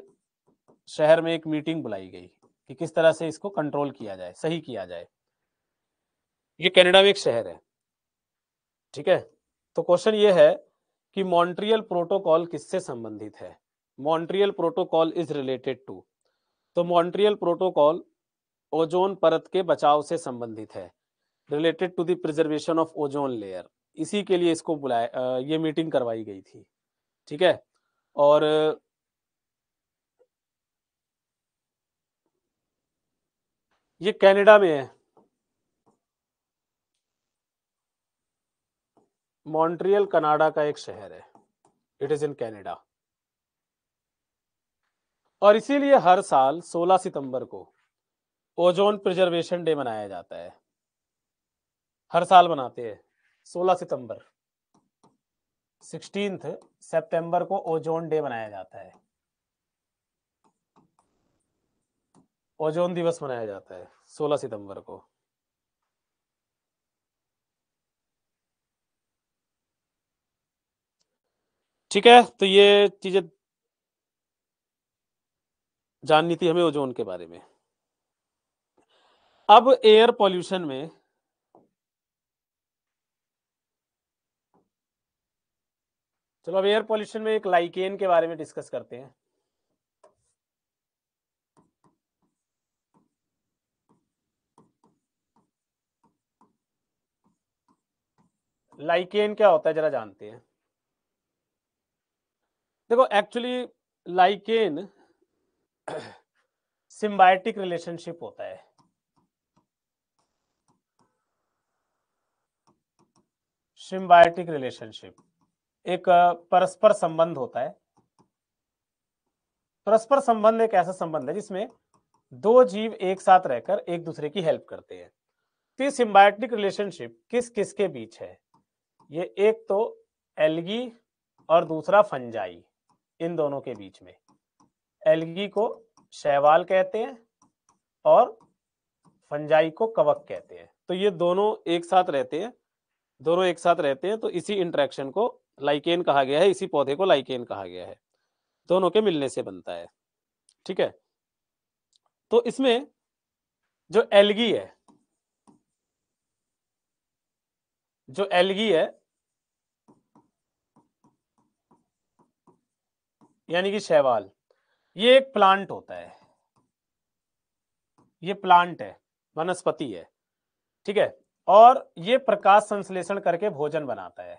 S1: शहर में एक मीटिंग बुलाई गई कि किस तरह से इसको कंट्रोल किया जाए सही किया जाए ये कनाडा में एक शहर है ठीक है तो क्वेश्चन ये है कि मॉन्ट्रियल प्रोटोकॉल किससे संबंधित है Montreal protocol is related to तो मॉन्ट्रियल प्रोटोकॉल ओजोन परत के बचाव से संबंधित है रिलेटेड टू दिजर्वेशन प्रिजर्वेशन ऑफ ओजोन लेयर इसी के लिए इसको बुलाया ये मीटिंग करवाई गई थी ठीक है और ये कनाडा में है मॉन्ट्रियल कनाडा का एक शहर है इट इज इन कनाडा और इसीलिए हर साल 16 सितंबर को ओजोन प्रिजर्वेशन डे मनाया जाता है हर साल मनाते हैं 16 सितंबर सिक्सटीन सितंबर को ओजोन डे मनाया जाता है ओजोन दिवस मनाया जाता है 16 सितंबर को ठीक है तो ये चीजें जाननी थी हमें ओजोन के बारे में अब एयर पॉल्यूशन में चलो अब एयर पॉल्यूशन में एक लाइकेन के बारे में डिस्कस करते हैं लाइकेन क्या होता है जरा जानते हैं देखो एक्चुअली लाइकेन सिम्बायोटिक [clears throat] रिलेशनशिप होता है सिम्बायोटिक रिलेशनशिप एक परस्पर संबंध होता है परस्पर संबंध एक ऐसा संबंध है जिसमें दो जीव एक साथ रहकर एक दूसरे की हेल्प करते हैं तो सिम्बायोटिक रिलेशनशिप किस किस के बीच है ये एक तो एलगी और दूसरा फंजाई इन दोनों के बीच में एलगी को शैवाल कहते हैं और फंजाई को कवक कहते हैं तो ये दोनों एक साथ रहते हैं दोनों एक साथ रहते हैं तो इसी इंट्रैक्शन को लाइकेन कहा गया है इसी पौधे को लाइकेन कहा गया है दोनों के मिलने से बनता है ठीक है तो इसमें जो एलगी है जो एलगी है यानी कि शैवाल ये एक प्लांट होता है ये प्लांट है वनस्पति है ठीक है और ये प्रकाश संश्लेषण करके भोजन बनाता है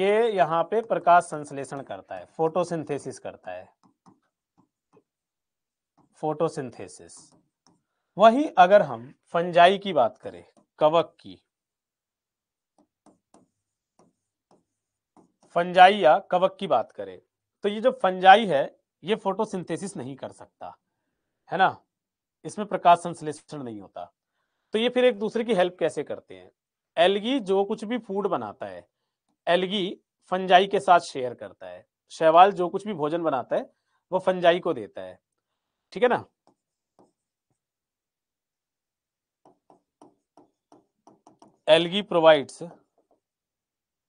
S1: ये यहां पे प्रकाश संश्लेषण करता है फोटोसिंथेसिस करता है फोटोसिंथेसिस वहीं अगर हम फंजाई की बात करें कवक की फंजाई या कवक की बात करें तो ये जो फंजाई है ये फोटोसिंथेसिस नहीं कर सकता है ना इसमें प्रकाश संश्लेषण नहीं होता तो ये फिर एक दूसरे की हेल्प कैसे करते हैं एलगी जो कुछ भी फूड बनाता है एलगी फंजाई के साथ शेयर करता है शैवाल जो कुछ भी भोजन बनाता है वो फंजाई को देता है ठीक है ना algae provides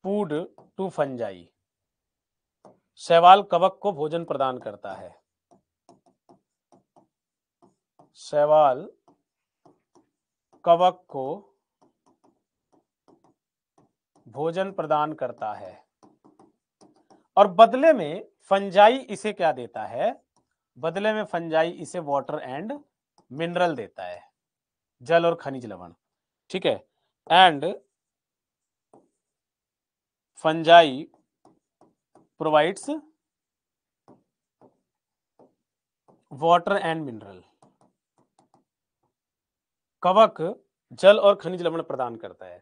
S1: food to fungi शैवाल कवक को भोजन प्रदान करता है शैवाल कवक को भोजन प्रदान करता है और बदले में फंजाई इसे क्या देता है बदले में फंजाई इसे वाटर एंड मिनरल देता है जल और खनिज लवण ठीक है and fungi provides water and mineral कवक जल और खनिज लवण प्रदान करता है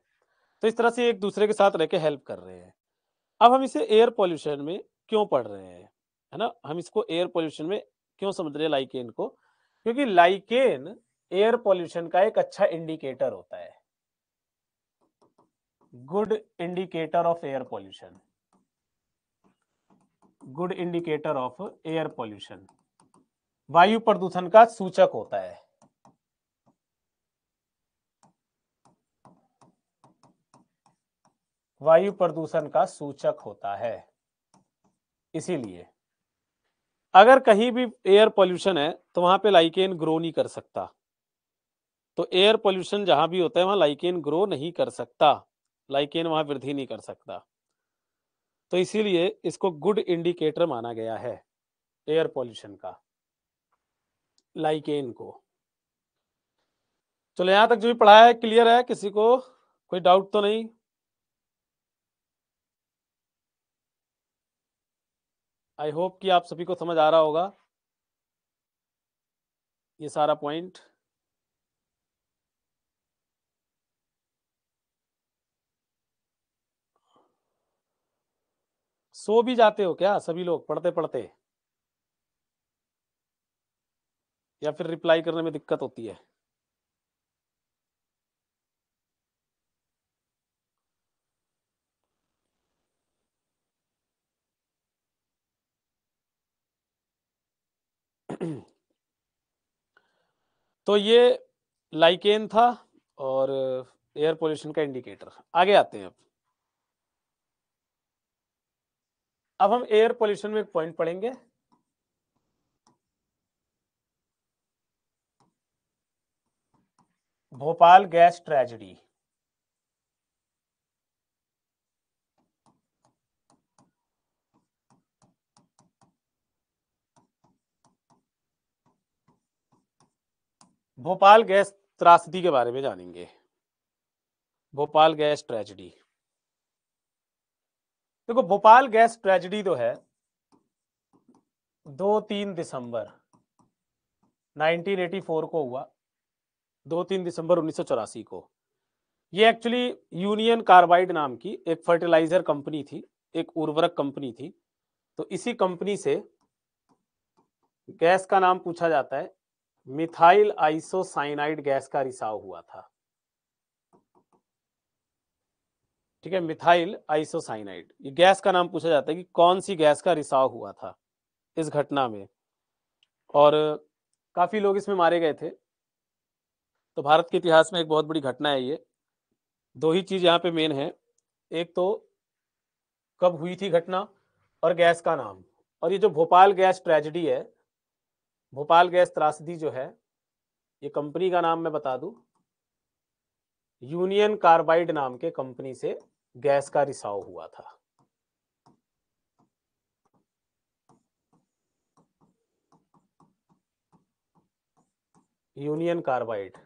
S1: तो इस तरह से एक दूसरे के साथ रहकर हेल्प कर रहे हैं अब हम इसे एयर पॉल्यूशन में क्यों पढ़ रहे हैं है ना हम इसको एयर पॉल्यूशन में क्यों समझ रहे हैं लाइकेन को क्योंकि लाइकेन एयर पॉल्यूशन का एक अच्छा इंडिकेटर होता है good indicator of air pollution good indicator of air pollution वायु प्रदूषण का सूचक होता है वायु प्रदूषण का सूचक होता है इसीलिए अगर कहीं भी एयर पॉल्यूशन है तो वहां पे लाइकेन ग्रो नहीं कर सकता तो एयर पॉल्यूशन जहां भी होता है वहां लाइकेन ग्रो नहीं कर सकता लाइकेन वहां वृद्धि नहीं कर सकता तो इसीलिए इसको गुड इंडिकेटर माना गया है एयर पॉल्यूशन का लाइकेन को चलो यहां तक जो भी पढ़ाया है क्लियर है किसी को कोई डाउट तो नहीं आई होप कि आप सभी को समझ आ रहा होगा ये सारा पॉइंट सो भी जाते हो क्या सभी लोग पढ़ते पढ़ते या फिर रिप्लाई करने में दिक्कत होती है [clears throat] तो ये लाइकेन था और एयर पोल्यूशन का इंडिकेटर आगे आते हैं अब अब हम एयर पोल्यूशन में एक पॉइंट पढ़ेंगे Bhopal gas tragedy Bhopal gas त्रासदी के बारे में जानेंगे भोपाल गैस ट्रेजडी देखो भोपाल गैस ट्रेजिडी तो है दो तीन दिसंबर 1984 को हुआ दो तीन दिसंबर उन्नीस को ये एक्चुअली यूनियन कार्बाइड नाम की एक फर्टिलाइजर कंपनी थी एक उर्वरक कंपनी थी तो इसी कंपनी से गैस का नाम पूछा जाता है मिथाइल आइसोसाइनाइड गैस का रिसाव हुआ था ठीक है मिथाइल आइसोसाइनाइड ये गैस का नाम पूछा जाता है कि कौन सी गैस का रिसाव हुआ था इस घटना में और काफी लोग इसमें मारे गए थे तो भारत के इतिहास में एक बहुत बड़ी घटना है ये दो ही चीज यहाँ पे मेन है एक तो कब हुई थी घटना और गैस का नाम और ये जो भोपाल गैस ट्रेजिडी है भोपाल गैस त्रासदी जो है ये कंपनी का नाम मैं बता दू यूनियन कार्बाइड नाम के कंपनी से गैस का रिसाव हुआ था यूनियन कार्बाइड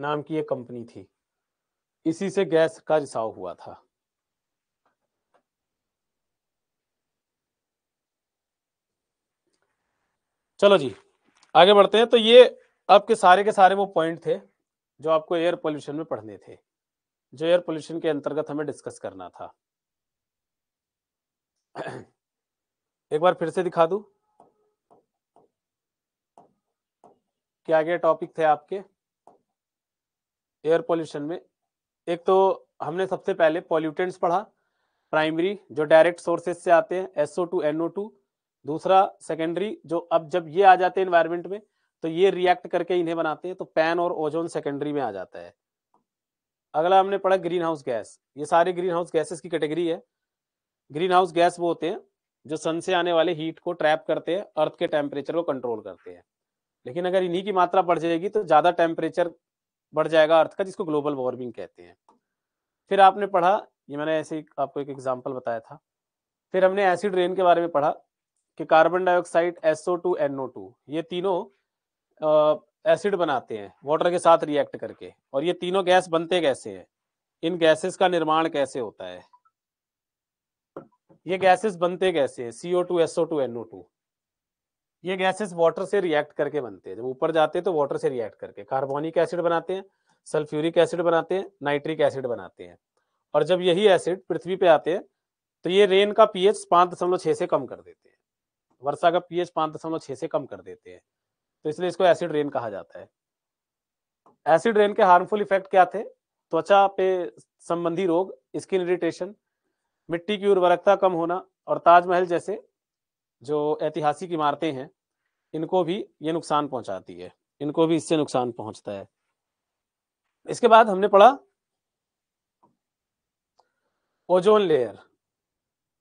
S1: नाम की एक कंपनी थी इसी से गैस का रिसाव हुआ था चलो जी आगे बढ़ते हैं तो ये आपके सारे के सारे वो पॉइंट थे जो आपको एयर पोल्यूशन में पढ़ने थे जो एयर पोल्यूशन के अंतर्गत हमें डिस्कस करना था एक बार फिर से दिखा दू क्या क्या टॉपिक थे आपके एयर पोल्यूशन में एक तो हमने सबसे पहले पॉल्यूटेंट्स पढ़ा प्राइमरी जो डायरेक्ट सोर्सेस से आते हैं एसओ टू एनओ टू दूसरा सेकेंडरी जो अब जब ये आ जाते हैं एनवायरमेंट में तो ये रिएक्ट करके इन्हें बनाते हैं तो पैन और ओजोन सेकेंडरी में आ जाता है अगला हमने पढ़ा ग्रीन हाउस गैस ये सारे ग्रीन हाउस गैसेस की कैटेगरी है ग्रीन हाउस गैस वो होते हैं जो सन से आने वाले हीट को ट्रैप करते हैं अर्थ के टेम्परेचर को कंट्रोल करते हैं लेकिन अगर इन्हीं की मात्रा बढ़ जाएगी तो ज्यादा टेम्परेचर बढ़ जाएगा अर्थ का जिसको ग्लोबल वार्मिंग कहते हैं फिर आपने पढ़ा ये मैंने ऐसे आपको एक एग्जाम्पल बताया था फिर हमने एसिड रेन के बारे में पढ़ा कि carbon dioxide SO two NO two ये तीनों एसिड बनाते हैं वाटर के साथ रिएक्ट करके और ये तीनों गैस बनते कैसे हैं इन गैसेस का निर्माण कैसे होता है ये गैसेस बनते कैसे हैं CO two SO two NO two ये गैसेस वाटर से रिएक्ट करके बनते हैं जब ऊपर जाते हैं तो वाटर से रिएक्ट करके कार्बोनिक एसिड बनाते हैं सल्फ्यूरिक एसिड बनाते हैं नाइट्रिक एसिड बनाते हैं और जब यही एसिड पृथ्वी पे आते हैं तो ये रेन का पीएच पांच दशमलव छह से कम कर देते हैं वर्षा का पीएच पांच दशमलव छह से कम कर देते हैं तो इसलिए इसको एसिड रेन कहा जाता है एसिड रेन के हार्मफुल इफेक्ट क्या थे त्वचा पे संबंधी रोग स्किन इरिटेशन मिट्टी की उर्वरकता कम होना और ताजमहल जैसे जो ऐतिहासिक इमारतें हैं इनको भी ये नुकसान पहुंचाती है इनको भी इससे नुकसान पहुंचता है इसके बाद हमने पढ़ा ओजोन लेयर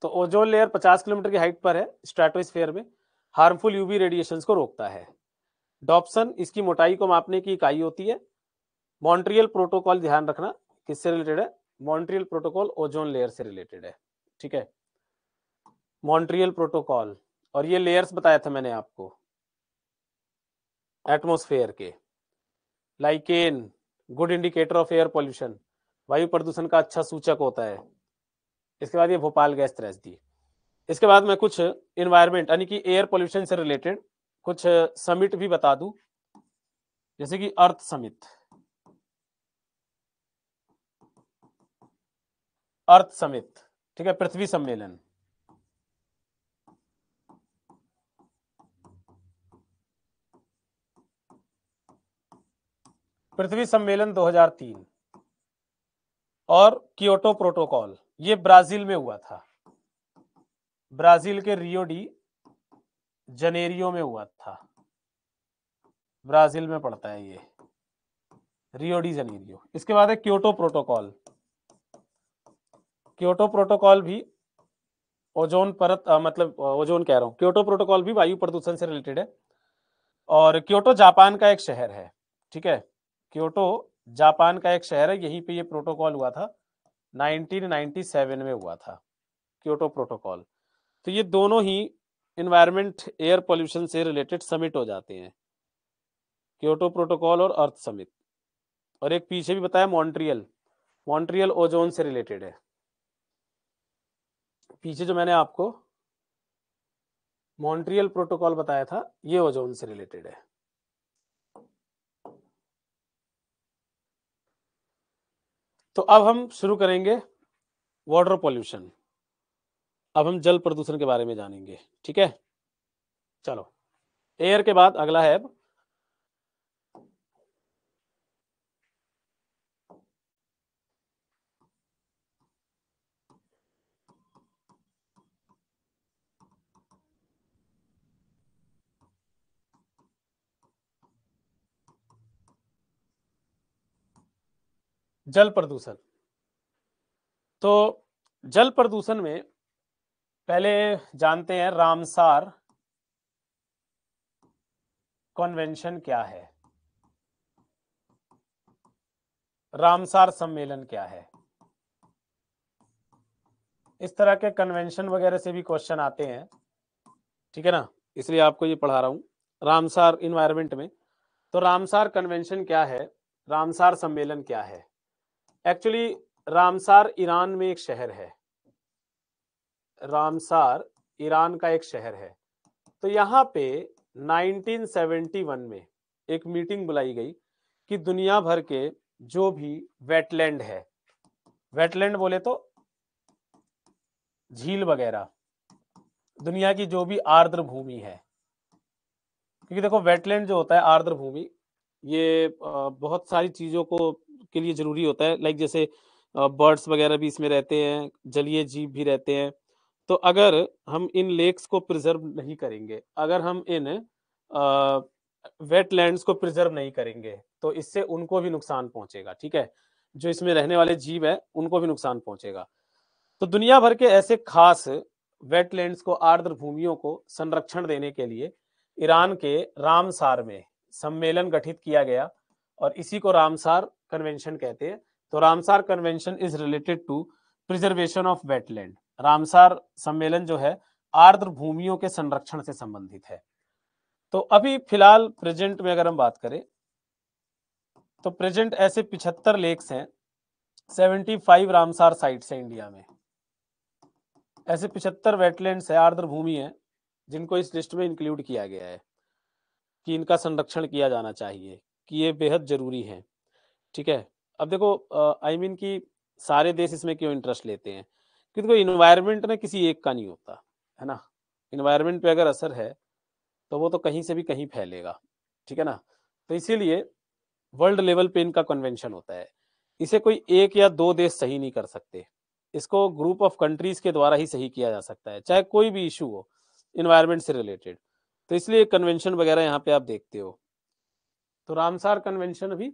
S1: तो ओजोन लेयर 50 किलोमीटर की हाइट पर है स्ट्रेटोस्फेयर में हार्मफुल यूवी रेडिएशंस को रोकता है डॉप्सन इसकी मोटाई को मापने की इकाई होती है मॉन्ट्रियल प्रोटोकॉल ध्यान रखना किससे रिलेटेड है मॉन्ट्रियल प्रोटोकॉल ओजोन लेयर से रिलेटेड है ठीक है मॉन्ट्रियल प्रोटोकॉल और ये लेयर्स बताया था मैंने आपको एटमोस्फेयर के lichen good indicator of air pollution वायु प्रदूषण का अच्छा सूचक होता है इसके बाद ये भोपाल गैस त्रैस दी इसके बाद मैं कुछ इन्वायरमेंट यानी कि एयर पॉल्यूशन से रिलेटेड कुछ समिट भी बता दूं जैसे कि अर्थ समित अर्थ समित ठीक है पृथ्वी सम्मेलन पृथ्वी सम्मेलन 2003 और क्योटो प्रोटोकॉल ये ब्राजील में हुआ था ब्राजील के रियो डी जनेरियो में हुआ था ब्राजील में पड़ता है ये रियो डी जनेरियो इसके बाद है क्योटो प्रोटोकॉल क्योटो प्रोटोकॉल भी ओजोन परत आ, मतलब ओजोन कह रहा हूं क्योटो प्रोटोकॉल भी वायु प्रदूषण से रिलेटेड है और क्योटो जापान का एक शहर है ठीक है क्योटो जापान का एक शहर है यहीं पे ये प्रोटोकॉल हुआ था 1997 में हुआ था क्योटो प्रोटोकॉल तो ये दोनों ही इन्वायरमेंट एयर पोल्यूशन से रिलेटेड समिट हो जाते हैं क्योटो प्रोटोकॉल और अर्थ समिट और एक पीछे भी बताया मॉन्ट्रियल मॉन्ट्रियल ओजोन से रिलेटेड है पीछे जो मैंने आपको मॉन्ट्रियल प्रोटोकॉल बताया था ये ओजोन से रिलेटेड है तो अब हम शुरू करेंगे वाटर पॉल्यूशन अब हम जल प्रदूषण के बारे में जानेंगे ठीक है चलो एयर के बाद अगला है जल प्रदूषण तो जल प्रदूषण में पहले जानते हैं रामसार कन्वेंशन क्या है रामसार सम्मेलन क्या है इस तरह के कन्वेंशन वगैरह से भी क्वेश्चन आते हैं ठीक है ना इसलिए आपको ये पढ़ा रहा हूं रामसार इन्वायरमेंट में तो रामसार कन्वेंशन क्या है रामसार सम्मेलन क्या है एक्चुअली रामसार ईरान में एक शहर है रामसार ईरान का एक शहर है तो यहाँ पे 1971 में एक मीटिंग बुलाई गई कि दुनिया भर के जो भी वेटलैंड है वेटलैंड बोले तो झील वगैरह दुनिया की जो भी आर्द्र भूमि है क्योंकि देखो वेटलैंड जो होता है आर्द्र भूमि ये बहुत सारी चीजों को के लिए जरूरी होता है लाइक जैसे बर्ड्स वगैरह भी इसमें रहते हैं जलीय जीव भी रहते हैं तो अगर हम इन लेक्स को प्रिजर्व नहीं करेंगे अगर हम इन वेटलैंड्स को प्रिजर्व नहीं करेंगे तो इससे उनको भी नुकसान पहुंचेगा ठीक है जो इसमें रहने वाले जीव है उनको भी नुकसान पहुंचेगा तो दुनिया भर के ऐसे खास वेटलैंड्स को आर्द्र भूमियों को संरक्षण देने के लिए ईरान के रामसार में सम्मेलन गठित किया गया और इसी को रामसार कन्वेंशन कहते हैं तो Ramsar convention is related to preservation of wetland Ramsar सम्मेलन जो है आर्द्र भूमियों के संरक्षण से संबंधित है तो अभी फिलहाल प्रेजेंट में अगर हम बात करें तो प्रेजेंट ऐसे पिछहत्तर लेक्स हैं सेवेंटी फाइव रामसार साइट्स हैं इंडिया में ऐसे पिछहत्तर वेटलैंड है आर्द्र भूमि है जिनको इस लिस्ट में इंक्लूड किया गया है कि इनका संरक्षण किया जाना चाहिए कि ये बेहद जरूरी है ठीक है अब देखो आई मीन की mean कि सारे देश इसमें क्यों इंटरेस्ट लेते हैं क्योंकि देखो इन्वायरमेंट ना किसी एक का नहीं होता है ना इन्वायरमेंट पे अगर असर है तो वो तो कहीं से भी कहीं फैलेगा ठीक है ना तो इसीलिए वर्ल्ड लेवल पे इनका कन्वेंशन होता है इसे कोई एक या दो देश सही नहीं कर सकते इसको ग्रुप ऑफ कंट्रीज के द्वारा ही सही किया जा सकता है चाहे कोई भी इशू हो इन्वायरमेंट से रिलेटेड तो इसलिए कन्वेंशन वगैरह यहाँ पे आप देखते हो तो रामसार कन्वेंशन अभी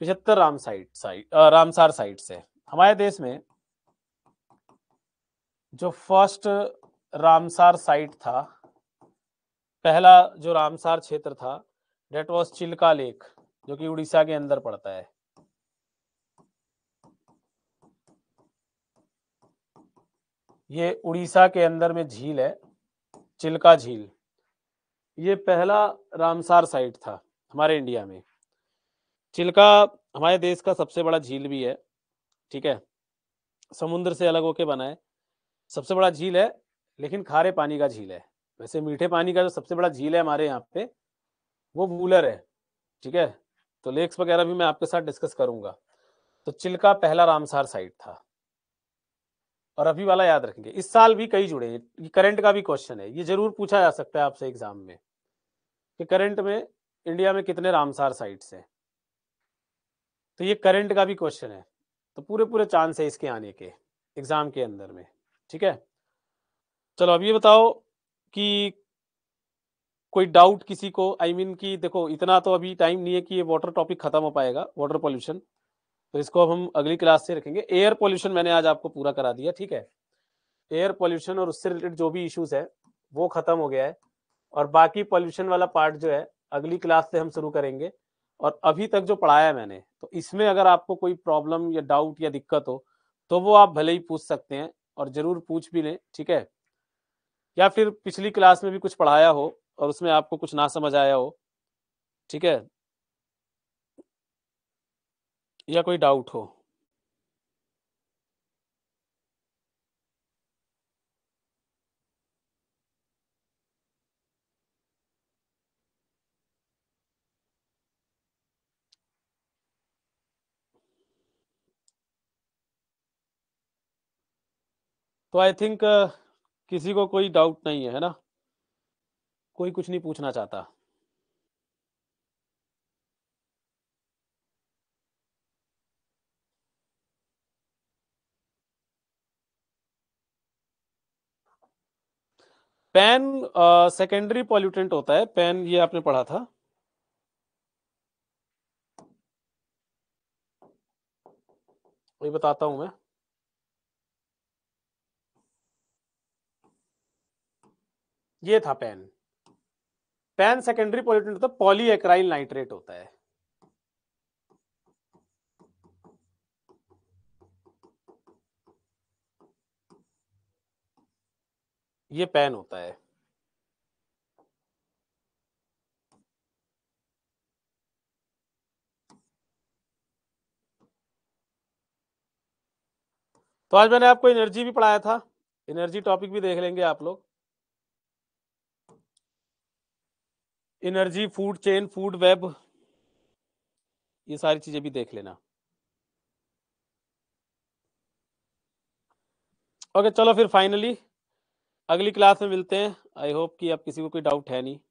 S1: पिछहत्तर राम साइट साइट रामसार साइड से हमारे देश में जो फर्स्ट रामसार साइट था पहला जो रामसार क्षेत्र था डेट वॉज चिल्का लेक जो कि उड़ीसा के अंदर पड़ता है ये उड़ीसा के अंदर में झील है चिल्का झील ये पहला रामसार साइट था हमारे इंडिया में चिल्का हमारे देश का सबसे बड़ा झील भी है ठीक है समुद्र से अलग होके बना है सबसे बड़ा झील है लेकिन खारे पानी का झील है वैसे मीठे पानी का जो सबसे बड़ा झील है हमारे यहाँ पे वो वूलर है ठीक है तो लेक्स वगैरह भी मैं आपके साथ डिस्कस करूंगा तो चिल्का पहला रामसार साइट था और अभी वाला याद रखेंगे इस साल भी कई जुड़े ये करंट का भी क्वेश्चन है ये जरूर पूछा जा सकता है आपसे एग्जाम में कि करंट में इंडिया में कितने रामसार साइट्स हैं तो ये करंट का भी क्वेश्चन है तो पूरे पूरे चांस है इसके आने के एग्जाम के अंदर में ठीक है चलो अब ये बताओ कि कोई डाउट किसी को आई I मीन mean कि देखो इतना तो अभी टाइम नहीं है कि ये वाटर टॉपिक खत्म हो पाएगा वाटर पोल्यूशन तो इसको अब हम अगली क्लास से रखेंगे एयर पॉल्यूशन मैंने आज आपको पूरा करा दिया ठीक है एयर पॉल्यूशन और उससे रिलेटेड जो भी इश्यूज है वो खत्म हो गया है और बाकी पॉल्यूशन वाला पार्ट जो है अगली क्लास से हम शुरू करेंगे और अभी तक जो पढ़ाया मैंने तो इसमें अगर आपको कोई प्रॉब्लम या डाउट या दिक्कत हो तो वो आप भले ही पूछ सकते हैं और जरूर पूछ भी लें ठीक है या फिर पिछली क्लास में भी कुछ पढ़ाया हो और उसमें आपको कुछ ना समझ आया हो ठीक है या कोई डाउट हो तो आई थिंक uh, किसी को कोई डाउट नहीं है है ना कोई कुछ नहीं पूछना चाहता पैन सेकेंडरी पॉल्यूटेंट होता है पैन ये आपने पढ़ा था वही बताता हूं मैं ये था पैन पैन सेकेंडरी पॉल्यूटेंट होता है पॉलीएक्राइल नाइट्रेट होता है ये पैन होता है तो आज मैंने आपको एनर्जी भी पढ़ाया था एनर्जी टॉपिक भी देख लेंगे आप लोग energy food chain food web ये सारी चीजें भी देख लेना ओके okay, चलो फिर फाइनली अगली क्लास में मिलते हैं आई होप कि आप किसी को कोई डाउट है नहीं